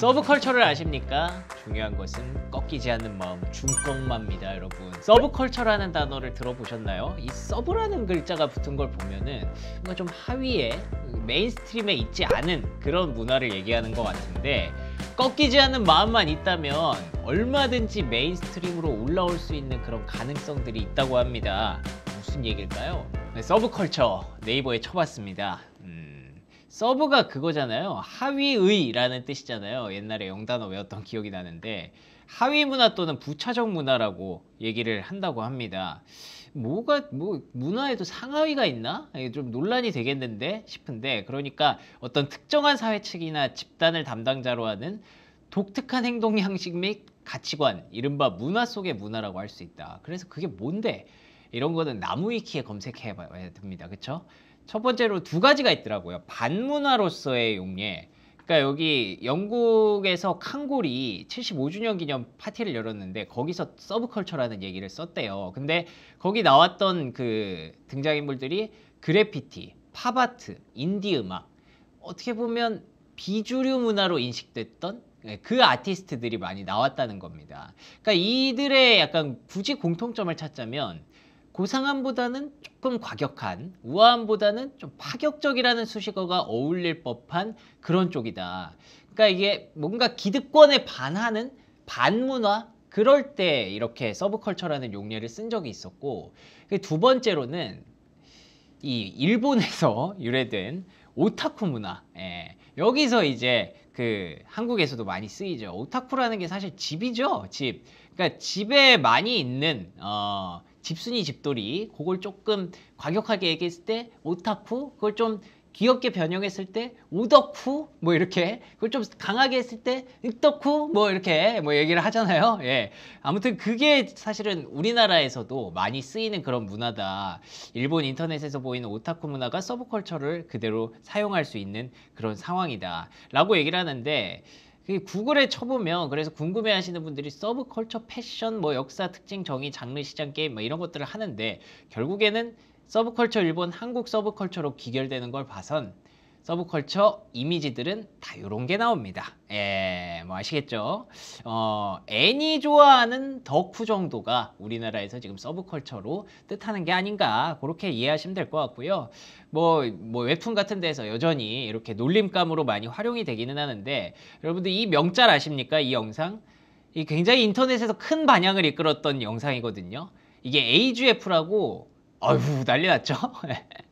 서브컬처를 아십니까? 중요한 것은 꺾이지 않는 마음 중꺾마입니다 여러분 서브컬처라는 단어를 들어보셨나요? 이 서브라는 글자가 붙은 걸 보면은 뭔가 좀 하위에 메인스트림에 있지 않은 그런 문화를 얘기하는 것 같은데 꺾이지 않는 마음만 있다면 얼마든지 메인스트림으로 올라올 수 있는 그런 가능성들이 있다고 합니다 무슨 얘기일까요? 네, 서브컬처 네이버에 쳐봤습니다 음... 서브가 그거잖아요. 하위의라는 뜻이잖아요. 옛날에 영단어 외웠던 기억이 나는데 하위 문화 또는 부차적 문화라고 얘기를 한다고 합니다. 뭐가 뭐 문화에도 상하위가 있나? 좀 논란이 되겠는데 싶은데 그러니까 어떤 특정한 사회 측이나 집단을 담당자로 하는 독특한 행동 양식 및 가치관, 이른바 문화 속의 문화라고 할 수 있다. 그래서 그게 뭔데? 이런 거는 나무위키에 검색해 봐야 됩니다. 그렇죠? 첫 번째로 두 가지가 있더라고요. 반문화로서의 용례. 그러니까 여기 영국에서 칸골이 75주년 기념 파티를 열었는데 거기서 서브컬처라는 얘기를 썼대요. 근데 거기 나왔던 그 등장인물들이 그래피티, 팝아트, 인디 음악 어떻게 보면 비주류 문화로 인식됐던 네, 그 아티스트들이 많이 나왔다는 겁니다. 그러니까 이들의 약간 굳이 공통점을 찾자면 고상함보다는 조금 과격한, 우아함보다는 좀 파격적이라는 수식어가 어울릴 법한 그런 쪽이다. 그러니까 이게 뭔가 기득권에 반하는 반문화 그럴 때 이렇게 서브컬처라는 용례를 쓴 적이 있었고 그 두 번째로는 이 일본에서 유래된 오타쿠 문화 예. 여기서 이제 그 한국에서도 많이 쓰이죠 오타쿠라는 게 사실 집이죠 집 그러니까 집에 많이 있는 어 집순이 집돌이 그걸 조금 과격하게 얘기했을 때 오타쿠 그걸 좀 귀엽게 변형했을 때 우덕후 뭐 이렇게 그걸 좀 강하게 했을 때익덕후뭐 이렇게 뭐 얘기를 하잖아요. 예. 아무튼 그게 사실은 우리나라에서도 많이 쓰이는 그런 문화다. 일본 인터넷에서 보이는 오타쿠 문화가 서브컬처를 그대로 사용할 수 있는 그런 상황이다. 라고 얘기를 하는데 그 구글에 쳐보면 그래서 궁금해하시는 분들이 서브컬처 패션 뭐 역사 특징 정의 장르 시장 게임 뭐 이런 것들을 하는데 결국에는 서브컬처 일본 한국 서브컬처로 귀결되는 걸 봐선 서브컬처 이미지들은 다요런게 나옵니다. 예, 뭐 아시겠죠? 어, 애니 좋아하는 덕후 정도가 우리나라에서 지금 서브컬처로 뜻하는 게 아닌가 그렇게 이해하시면 될 것 같고요. 뭐, 뭐 웹툰 같은 데서 여전히 이렇게 놀림감으로 많이 활용이 되기는 하는데 여러분들 이 명절 아십니까? 이 영상? 이 굉장히 인터넷에서 큰 반향을 이끌었던 영상이거든요. 이게 AGF라고 어휴 난리 났죠?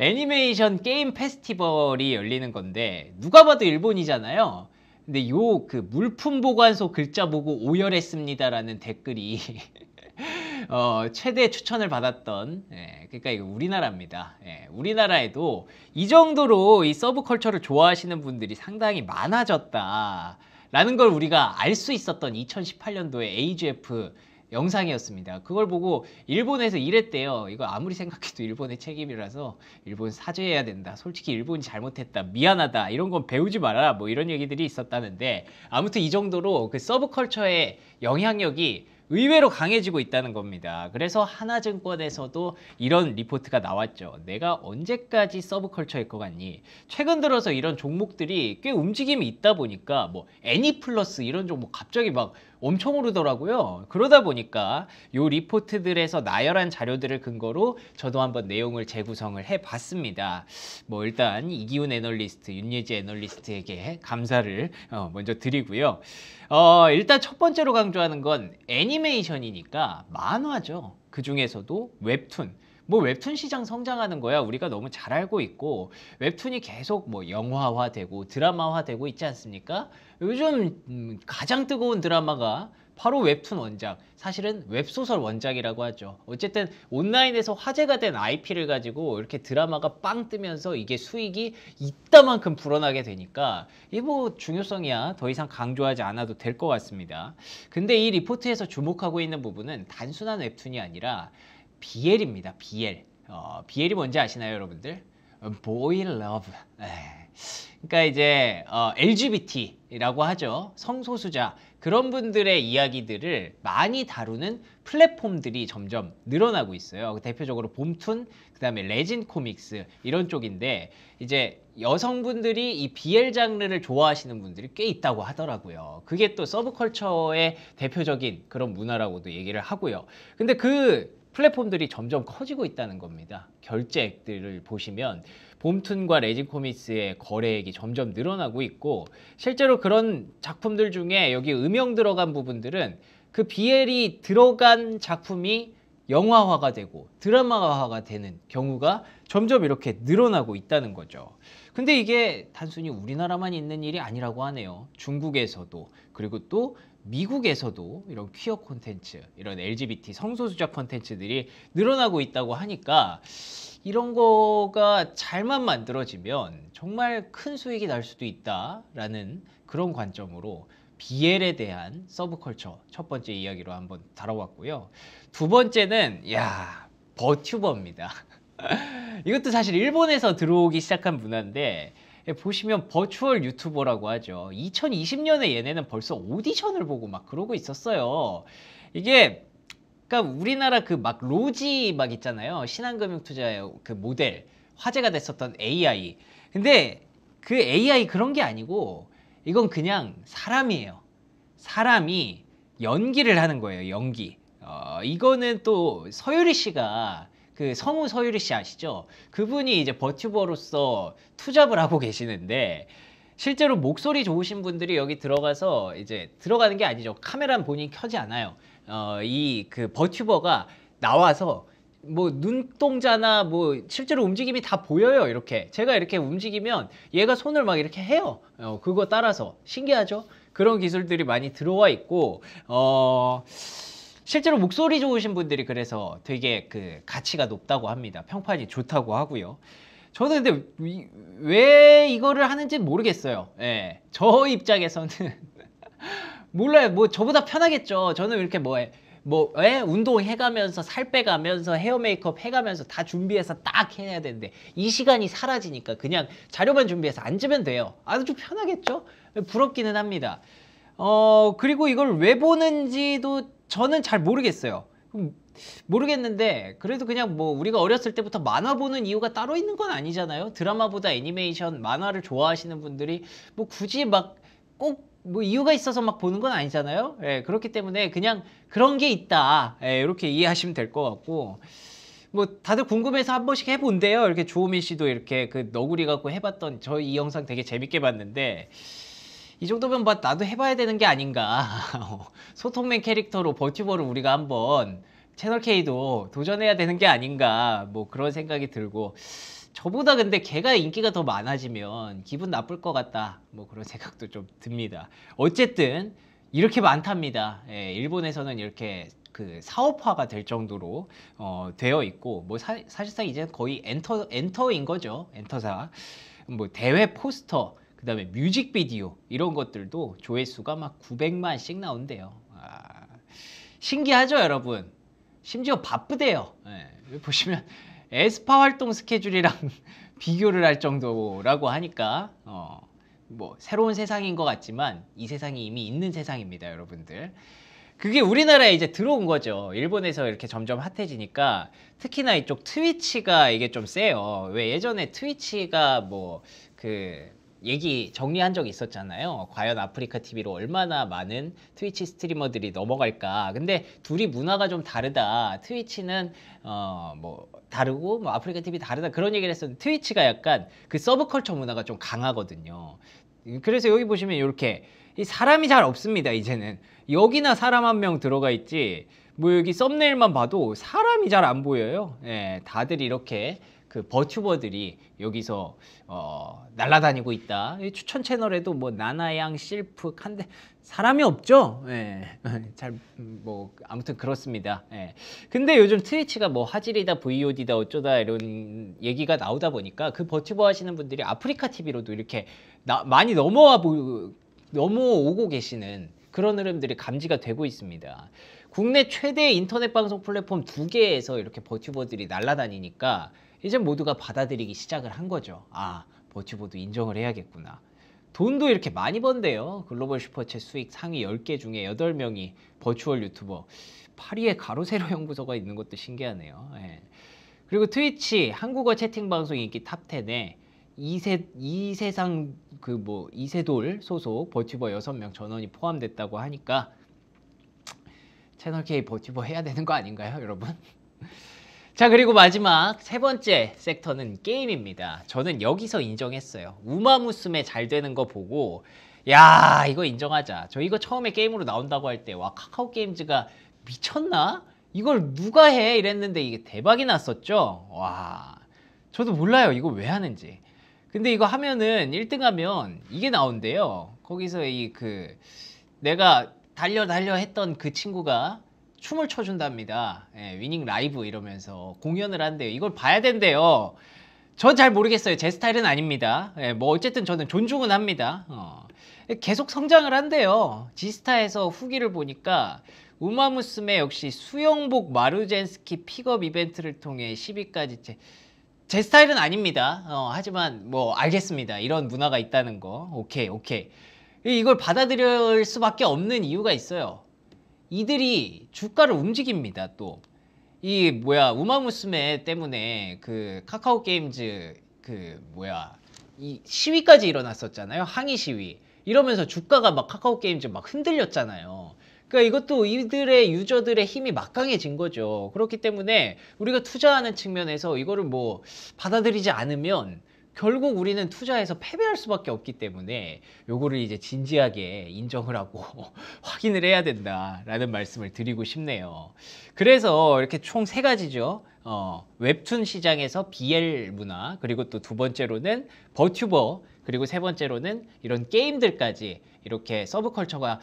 애니메이션 게임 페스티벌이 열리는 건데 누가 봐도 일본이잖아요. 근데 요 그 물품 보관소 글자 보고 오열했습니다라는 댓글이 어, 최대 추천을 받았던 예, 그러니까 이거 우리나라입니다. 예, 우리나라에도 이 정도로 이 서브컬처를 좋아하시는 분들이 상당히 많아졌다. 라는 걸 우리가 알 수 있었던 2018년도에 AGF 영상이었습니다. 그걸 보고 일본에서 이랬대요. 이거 아무리 생각해도 일본의 책임이라서 일본 사죄해야 된다. 솔직히 일본이 잘못했다. 미안하다. 이런 건 배우지 마라뭐 이런 얘기들이 있었다는데 아무튼 이 정도로 그 서브컬처의 영향력이 의외로 강해지고 있다는 겁니다. 그래서 하나증권에서도 이런 리포트가 나왔죠. 내가 언제까지 서브컬처일 것 같니? 최근 들어서 이런 종목들이 꽤 움직임이 있다 보니까 뭐 애니플러스 e 이런 종목 갑자기 막 엄청 오르더라고요. 그러다 보니까 요 리포트들에서 나열한 자료들을 근거로 저도 한번 내용을 재구성을 해봤습니다. 뭐 일단 이기훈 애널리스트, 윤예지 애널리스트에게 감사를 어, 먼저 드리고요. 어, 일단 첫 번째로 강조하는 건 애니메이션이니까 만화죠. 그 중에서도 웹툰. 뭐 웹툰 시장 성장하는 거야 우리가 너무 잘 알고 있고 웹툰이 계속 뭐 영화화되고 드라마화되고 있지 않습니까? 요즘 음, 가장 뜨거운 드라마가 바로 웹툰 원작, 사실은 웹소설 원작이라고 하죠. 어쨌든 온라인에서 화제가 된 IP를 가지고 이렇게 드라마가 빵 뜨면서 이게 수익이 있다만큼 불어나게 되니까 이 뭐 중요성이야 더 이상 강조하지 않아도 될 것 같습니다. 근데 이 리포트에서 주목하고 있는 부분은 단순한 웹툰이 아니라 BL입니다. BL. 어, BL이 뭔지 아시나요, 여러분들? Boy Love. 에이. 그러니까 이제 어, LGBT라고 하죠. 성소수자 그런 분들의 이야기들을 많이 다루는 플랫폼들이 점점 늘어나고 있어요. 대표적으로 봄툰, 그다음에 레진 코믹스 이런 쪽인데 이제 여성분들이 이 BL 장르를 좋아하시는 분들이 꽤 있다고 하더라고요. 그게 또 서브컬처의 대표적인 그런 문화라고도 얘기를 하고요. 근데 그 플랫폼들이 점점 커지고 있다는 겁니다. 결제액들을 보시면 봄툰과 레진코믹스의 거래액이 점점 늘어나고 있고 실제로 그런 작품들 중에 여기 음영 들어간 부분들은 그 BL이 들어간 작품이 영화화가 되고 드라마화가 되는 경우가 점점 이렇게 늘어나고 있다는 거죠. 근데 이게 단순히 우리나라만 있는 일이 아니라고 하네요. 중국에서도 그리고 또 미국에서도 이런 퀴어 콘텐츠, 이런 LGBT 성소수자 콘텐츠들이 늘어나고 있다고 하니까 이런 거가 잘만 만들어지면 정말 큰 수익이 날 수도 있다라는 그런 관점으로 BL에 대한 서브컬처 첫 번째 이야기로 한번 다뤄왔고요. 두 번째는 야 버튜버입니다. 이것도 사실 일본에서 들어오기 시작한 문화인데 예, 보시면 버추얼 유튜버라고 하죠. 2020년에 얘네는 벌써 오디션을 보고 막 그러고 있었어요. 이게 그러니까 우리나라 그 막 로지 막 있잖아요. 신한금융투자의 그 모델 화제가 됐었던 AI. 근데 그 AI 그런 게 아니고 이건 그냥 사람이에요. 사람이 연기를 하는 거예요. 연기. 어, 이거는 또 서유리 씨가 그 성우 서유리 씨 아시죠? 그분이 이제 버튜버로서 투잡을 하고 계시는데 실제로 목소리 좋으신 분들이 여기 들어가서 이제 들어가는 게 아니죠. 카메라 본인 켜지 않아요. 어, 이 그 버튜버가 나와서 뭐 눈동자나 뭐 실제로 움직임이 다 보여요 이렇게 제가 이렇게 움직이면 얘가 손을 막 이렇게 해요 어, 그거 따라서 신기하죠 그런 기술들이 많이 들어와 있고 어 실제로 목소리 좋으신 분들이 그래서 되게 그 가치가 높다고 합니다. 평판이 좋다고 하고요. 저는 근데 왜 이거를 하는지 모르겠어요. 예. 저 입장에서는 몰라요. 뭐 저보다 편하겠죠. 저는 이렇게 뭐 뭐, 에? 예? 운동 해가면서, 살 빼가면서, 헤어 메이크업 해가면서 다 준비해서 딱 해야 되는데, 이 시간이 사라지니까 그냥 자료만 준비해서 앉으면 돼요. 아주 편하겠죠? 부럽기는 합니다. 어, 그리고 이걸 왜 보는지도 저는 잘 모르겠어요. 모르겠는데 그래도 그냥 뭐 우리가 어렸을 때부터 만화 보는 이유가 따로 있는 건 아니잖아요. 드라마보다 애니메이션, 만화를 좋아하시는 분들이 뭐 굳이 막 꼭 뭐 이유가 있어서 막 보는 건 아니잖아요. 예, 그렇기 때문에 그냥 그런 게 있다. 예, 이렇게 이해하시면 될 것 같고. 뭐 다들 궁금해서 한 번씩 해본대요. 이렇게 조우미 씨도 이렇게 그 너구리 갖고 해봤던 저 이 영상 되게 재밌게 봤는데 이 정도면 뭐 나도 해봐야 되는 게 아닌가 어, 소통맨 캐릭터로 버튜버를 우리가 한번 채널K도 도전해야 되는 게 아닌가 뭐 그런 생각이 들고 저보다 근데 걔가 인기가 더 많아지면 기분 나쁠 것 같다 뭐 그런 생각도 좀 듭니다 어쨌든 이렇게 많답니다 예, 일본에서는 이렇게 그 사업화가 될 정도로 어, 되어 있고 뭐 사, 실상 이제 는 거의 엔터 엔터인 거죠 엔터사 뭐 대회 포스터 그 다음에 뮤직비디오 이런 것들도 조회수가 막 900만씩 나온대요. 아, 신기하죠 여러분? 심지어 바쁘대요. 네, 보시면 에스파 활동 스케줄이랑 비교를 할 정도라고 하니까 어, 뭐 새로운 세상인 것 같지만 이 세상이 이미 있는 세상입니다 여러분들. 그게 우리나라에 이제 들어온 거죠. 일본에서 이렇게 점점 핫해지니까 특히나 이쪽 트위치가 이게 좀 세요. 왜 예전에 트위치가 뭐그 얘기 정리한 적 있었잖아요. 과연 아프리카 TV로 얼마나 많은 트위치 스트리머들이 넘어갈까. 근데 둘이 문화가 좀 다르다. 트위치는 어 뭐 다르고 뭐 아프리카 TV 다르다 그런 얘기를 했었는데 트위치가 약간 그 서브컬처 문화가 좀 강하거든요. 그래서 여기 보시면 이렇게 사람이 잘 없습니다. 이제는 여기나 사람 한 명 들어가 있지. 뭐 여기 썸네일만 봐도 사람이 잘 안 보여요. 예, 다들 이렇게 그 버튜버들이 여기서 어, 날아다니고 있다. 추천 채널에도 뭐 나나양, 실프, 칸데 사람이 없죠. 예. 잘뭐 음, 아무튼 그렇습니다. 예. 근데 요즘 트위치가 뭐 화질이다, VOD다 어쩌다 이런 얘기가 나오다 보니까 그 버튜버 하시는 분들이 아프리카 TV로도 이렇게 나, 많이 넘어와 보 넘어오고 계시는 그런 흐름들이 감지가 되고 있습니다. 국내 최대 인터넷 방송 플랫폼 두 개에서 이렇게 버튜버들이 날아다니니까 이제 모두가 받아들이기 시작을 한 거죠. 아, 버티보도 인정을 해야겠구나. 돈도 이렇게 많이 번대요. 글로벌 슈퍼챗 수익 상위 10개 중에 8명이 버추얼 유튜버. 파리에 가로세로 연구소가 있는 것도 신기하네요. 예. 그리고 트위치 한국어 채팅 방송 인기 탑 10에 이세 이세상 그 뭐 이세돌 소속 버튜버 6명 전원이 포함됐다고 하니까 채널 K 버튜버 해야 되는 거 아닌가요, 여러분? 자 그리고 마지막 세 번째 섹터는 게임입니다. 저는 여기서 인정했어요. 우마무스메 잘 되는 거 보고 야 이거 인정하자. 저 이거 처음에 게임으로 나온다고 할 때 와 카카오 게임즈가 미쳤나? 이걸 누가 해? 이랬는데 이게 대박이 났었죠. 와 저도 몰라요 이거 왜 하는지. 근데 이거 하면은 1등 하면 이게 나온대요. 거기서 이 그 내가 달려 달려 했던 그 친구가 춤을 춰준답니다. 예, 위닝 라이브 이러면서 공연을 한대요. 이걸 봐야 된대요. 전 잘 모르겠어요. 제 스타일은 아닙니다. 예, 뭐 어쨌든 저는 존중은 합니다. 어. 예, 계속 성장을 한대요. 지스타에서 후기를 보니까 우마무스메 역시 수영복 마루젠스키 픽업 이벤트를 통해 10위까지 제, 제 스타일은 아닙니다. 어, 하지만 뭐 알겠습니다. 이런 문화가 있다는 거. 오케이 오케이. 이걸 받아들일 수밖에 없는 이유가 있어요. 이들이 주가를 움직입니다. 또 이 뭐야 우마무스메 때문에 그 카카오 게임즈 그 뭐야 이 시위까지 일어났었잖아요. 항의 시위. 이러면서 주가가 막 카카오 게임즈 막 흔들렸잖아요. 그러니까 이것도 이들의 유저들의 힘이 막강해진 거죠. 그렇기 때문에 우리가 투자하는 측면에서 이거를 뭐 받아들이지 않으면 결국 우리는 투자해서 패배할 수밖에 없기 때문에 요거를 이제 진지하게 인정을 하고 확인을 해야 된다라는 말씀을 드리고 싶네요. 그래서 이렇게 총 세 가지죠. 어, 웹툰 시장에서 BL 문화, 그리고 또 두 번째로는 버튜버, 그리고 세 번째로는 이런 게임들까지 이렇게 서브컬처가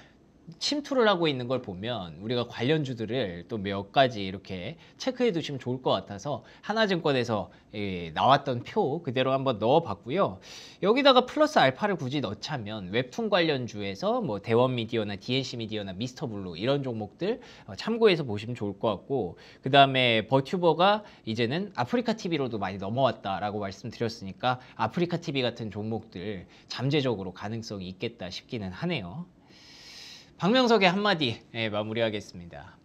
침투를 하고 있는 걸 보면 우리가 관련주들을 또 몇 가지 이렇게 체크해 두시면 좋을 것 같아서 하나증권에서 예, 나왔던 표 그대로 한번 넣어봤고요. 여기다가 플러스 알파를 굳이 넣자면 웹툰 관련주에서 뭐 대원미디어나 DNC미디어나 미스터블루 이런 종목들 어, 참고해서 보시면 좋을 것 같고 그 다음에 버튜버가 이제는 아프리카TV로도 많이 넘어왔다라고 말씀드렸으니까 아프리카TV 같은 종목들 잠재적으로 가능성이 있겠다 싶기는 하네요. 박명석의 한마디 예, 마무리하겠습니다.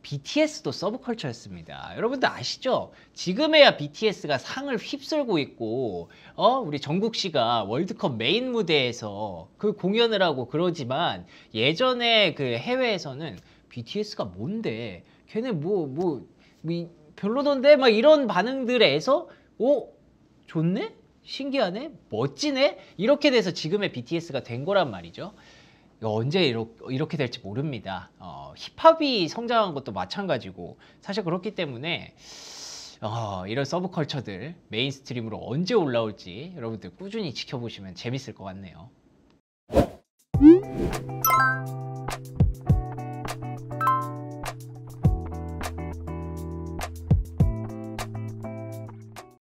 BTS도 서브컬처였습니다. 여러분들 아시죠? 지금에야 BTS가 상을 휩쓸고 있고 어 우리 정국 씨가 월드컵 메인 무대에서 그 공연을 하고 그러지만 예전에 그 해외에서는 BTS가 뭔데 걔네 뭐뭐 뭐, 뭐, 별로던데 막 이런 반응들에서 오 어, 좋네 신기하네 멋지네 이렇게 돼서 지금의 BTS가 된 거란 말이죠. 언제 이렇게, 될지 모릅니다. 어, 힙합이 성장한 것도 마찬가지고 사실 그렇기 때문에 어, 이런 서브컬처들 메인스트림으로 언제 올라올지 여러분들 꾸준히 지켜보시면 재밌을 것 같네요.